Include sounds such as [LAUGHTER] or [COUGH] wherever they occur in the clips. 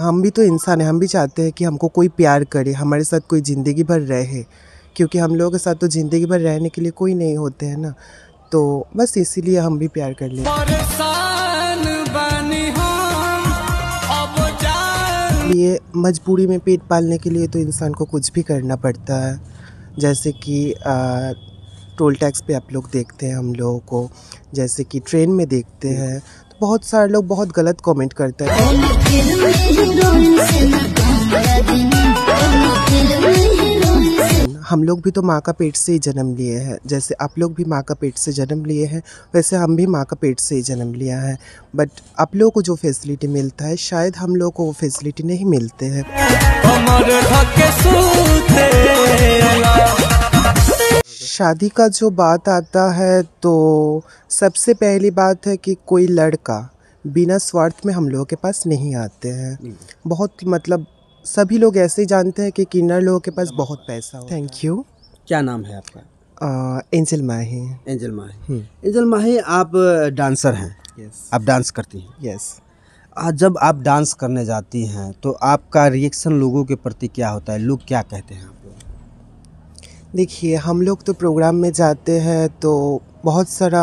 हम भी तो इंसान हैं हम भी चाहते हैं कि हमको कोई प्यार करे हमारे साथ कोई ज़िंदगी भर रहे क्योंकि हम लोगों के साथ तो ज़िंदगी भर रहने के लिए कोई नहीं होते हैं ना तो बस इसीलिए हम भी प्यार कर लें ये मजबूरी में पेट पालने के लिए तो इंसान को कुछ भी करना पड़ता है जैसे कि टोल टैक्स पे आप लोग देखते हैं हम लोगों को जैसे कि ट्रेन में देखते हैं बहुत सारे लोग बहुत गलत कमेंट करते हैं हम लोग भी तो माँ का पेट से ही जन्म लिए हैं जैसे आप लोग भी माँ का पेट से जन्म लिए हैं वैसे हम भी माँ का पेट से ही जन्म लिया है बट आप लोगों को जो फैसिलिटी मिलता है शायद हम लोग को वो फैसिलिटी नहीं मिलते हैं शादी का जो बात आता है तो सबसे पहली बात है कि कोई लड़का बिना स्वार्थ में हम लोगों के पास नहीं आते हैं बहुत मतलब सभी लोग ऐसे ही जानते हैं कि किन्नर लोगों के पास बहुत पैसा हो थैंक यू क्या नाम है आपका एंजल माही एंजल माही हम्म। एंजल माही आप डांसर हैं यस आप डांस करती हैं यस जब आप डांस करने जाती हैं तो आपका रिएक्शन लोगों के प्रति क्या होता है लोग क्या कहते हैं देखिए हम लोग तो प्रोग्राम में जाते हैं तो बहुत सारा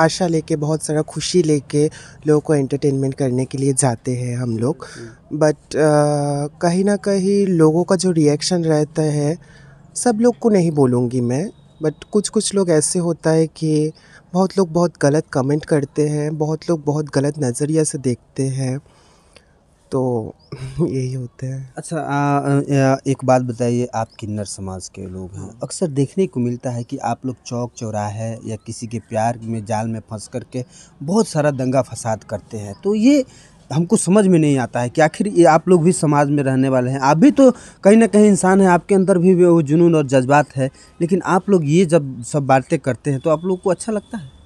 आशा लेके बहुत सारा खुशी लेके लोगों को एंटरटेनमेंट करने के लिए जाते हैं हम लोग बट हम्म। कहीं ना कहीं लोगों का जो रिएक्शन रहता है सब लोग को नहीं बोलूँगी मैं बट कुछ कुछ लोग ऐसे होता है कि बहुत लोग बहुत गलत कमेंट करते हैं बहुत लोग बहुत गलत नज़रिया से देखते हैं तो [LAUGHS] यही होते हैं अच्छा आ, एक बात बताइए आप किन्नर समाज के लोग हैं हाँ। अक्सर देखने को मिलता है कि आप लोग चौक चौराहे या किसी के प्यार में जाल में फंस करके बहुत सारा दंगा फसाद करते हैं तो ये हमको समझ में नहीं आता है कि आखिर ये आप लोग भी समाज में रहने वाले हैं आप भी तो कहीं ना कहीं इंसान है आपके अंदर भी वो जुनून और जज्बात है लेकिन आप लोग ये जब सब बातें करते हैं तो आप लोग को अच्छा लगता है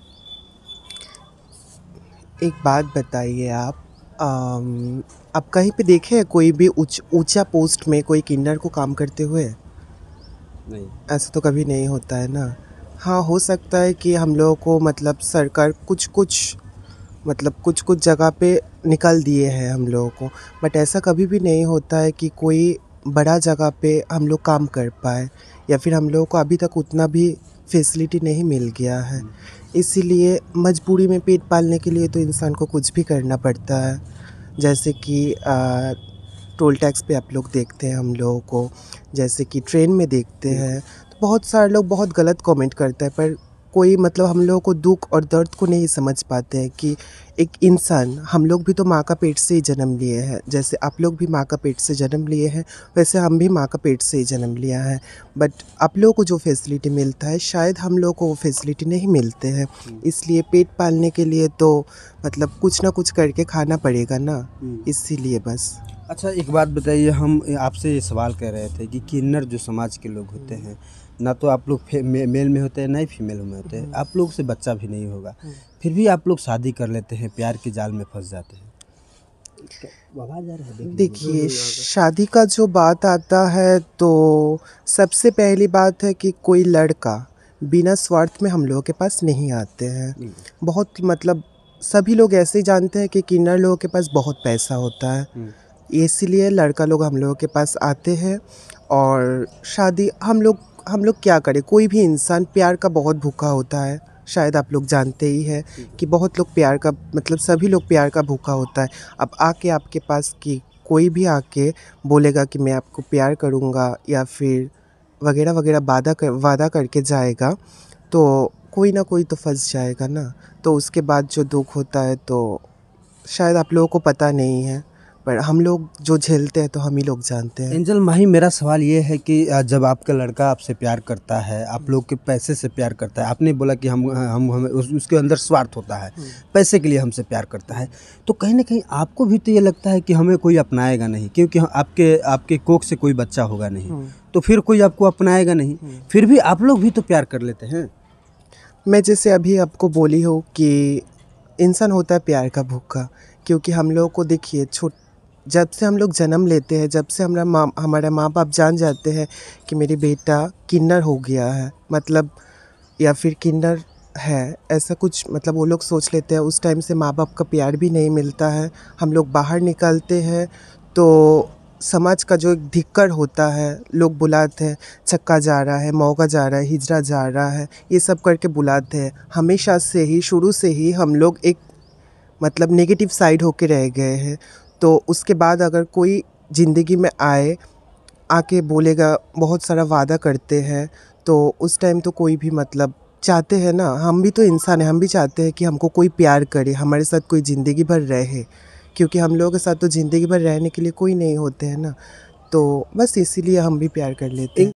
एक बात बताइए आप आप कहीं पे देखे हैं कोई भी उच ऊंचा पोस्ट में कोई किन्नर को काम करते हुए नहीं ऐसा तो कभी नहीं होता है ना हाँ हो सकता है कि हम लोगों को मतलब सरकार कुछ कुछ मतलब कुछ कुछ जगह पे निकाल दिए हैं हम लोगों को बट ऐसा कभी भी नहीं होता है कि कोई बड़ा जगह पे हम लोग काम कर पाए या फिर हम लोगों को अभी तक उतना भी फैसिलिटी नहीं मिल गया है इसीलिए मजबूरी में पेट पालने के लिए तो इंसान को कुछ भी करना पड़ता है जैसे कि टोल टैक्स पे आप लोग देखते हैं हम लोगों को जैसे कि ट्रेन में देखते हैं तो बहुत सारे लोग बहुत गलत कमेंट करते हैं पर कोई मतलब हम लोगों को दुख और दर्द को नहीं समझ पाते हैं कि एक इंसान हम लोग भी तो माँ का पेट से ही जन्म लिए हैं जैसे आप लोग भी माँ का पेट से जन्म लिए हैं वैसे हम भी माँ का पेट से ही जन्म लिया है बट आप लोगों को जो फैसिलिटी मिलता है शायद हम लोग को वो फैसिलिटी नहीं मिलते हैं हम्म। इसलिए पेट पालने के लिए तो मतलब कुछ ना कुछ करके खाना पड़ेगा ना हम्म। इसीलिए बस अच्छा एक बात बताइए हम आपसे ये सवाल कर रहे थे कि किन्नर जो समाज के लोग होते हम्म। हैं ना तो आप लोग मेल में होते हैं ना ही फीमेल में होते हैं आप लोग से बच्चा भी नहीं होगा हाँ। फिर भी आप लोग शादी कर लेते हैं प्यार के जाल में फंस जाते हैं तो देखिए शादी का जो बात आता है तो सबसे पहली बात है कि कोई लड़का बिना स्वार्थ में हम लोगों के पास नहीं आते हैं हम्म। बहुत मतलब सभी लोग ऐसे ही जानते हैं कि किन्नर लोगों के पास बहुत पैसा होता है हम्म। इसलिए लड़का लोग हम लोगों के पास आते हैं और शादी हम लोग हम लोग क्या करें कोई भी इंसान प्यार का बहुत भूखा होता है शायद आप लोग जानते ही हैं कि बहुत लोग प्यार का मतलब सभी लोग प्यार का भूखा होता है अब आके आपके पास कि कोई भी आके बोलेगा कि मैं आपको प्यार करूँगा या फिर वगैरह वगैरह वादा कर वादा करके जाएगा तो कोई ना कोई तो फंस जाएगा ना तो उसके बाद जो दुख होता है तो शायद आप लोगों को पता नहीं है पर हम लोग जो झेलते हैं तो हम ही लोग जानते हैं एंजल माही मेरा सवाल ये है कि जब आपका लड़का आपसे प्यार करता है आप लोग के पैसे से प्यार करता है आपने बोला कि हम हम हमें उस, उसके अंदर स्वार्थ होता है हम्म। पैसे के लिए हमसे प्यार करता है तो कहीं ना कहीं आपको भी तो ये लगता है कि हमें कोई अपनाएगा नहीं क्योंकि आपके आपके कोख से कोई बच्चा होगा नहीं हम्म। तो फिर कोई आपको अपनाएगा नहीं हम्म। फिर भी आप लोग भी तो प्यार कर लेते हैं मैं जैसे अभी आपको बोली हो कि इंसान होता है प्यार का भूखा क्योंकि हम लोगों को देखिए छोट जब से हम लोग जन्म लेते हैं जब से हमारा माँ हमारा माँ बाप जान जाते हैं कि मेरी बेटा किन्नर हो गया है मतलब या फिर किन्नर है ऐसा कुछ मतलब वो लोग सोच लेते हैं उस टाइम से माँ बाप का प्यार भी नहीं मिलता है हम लोग बाहर निकलते हैं तो समाज का जो एक धिक्कर होता है लोग बुलाते हैं चक्का जा रहा है मौका जा रहा है हिजरा जा रहा है ये सब करके बुलाते हैं हमेशा से ही शुरू से ही हम लोग एक मतलब नेगेटिव साइड होके रह गए हैं तो उसके बाद अगर कोई ज़िंदगी में आए आके बोलेगा बहुत सारा वादा करते हैं तो उस टाइम तो कोई भी मतलब चाहते हैं ना हम भी तो इंसान हैं हम भी चाहते हैं कि हमको कोई प्यार करे हमारे साथ कोई ज़िंदगी भर रहे क्योंकि हम लोगों के साथ तो ज़िंदगी भर रहने के लिए कोई नहीं होते हैं ना तो बस इसीलिए हम भी प्यार कर लेते हैं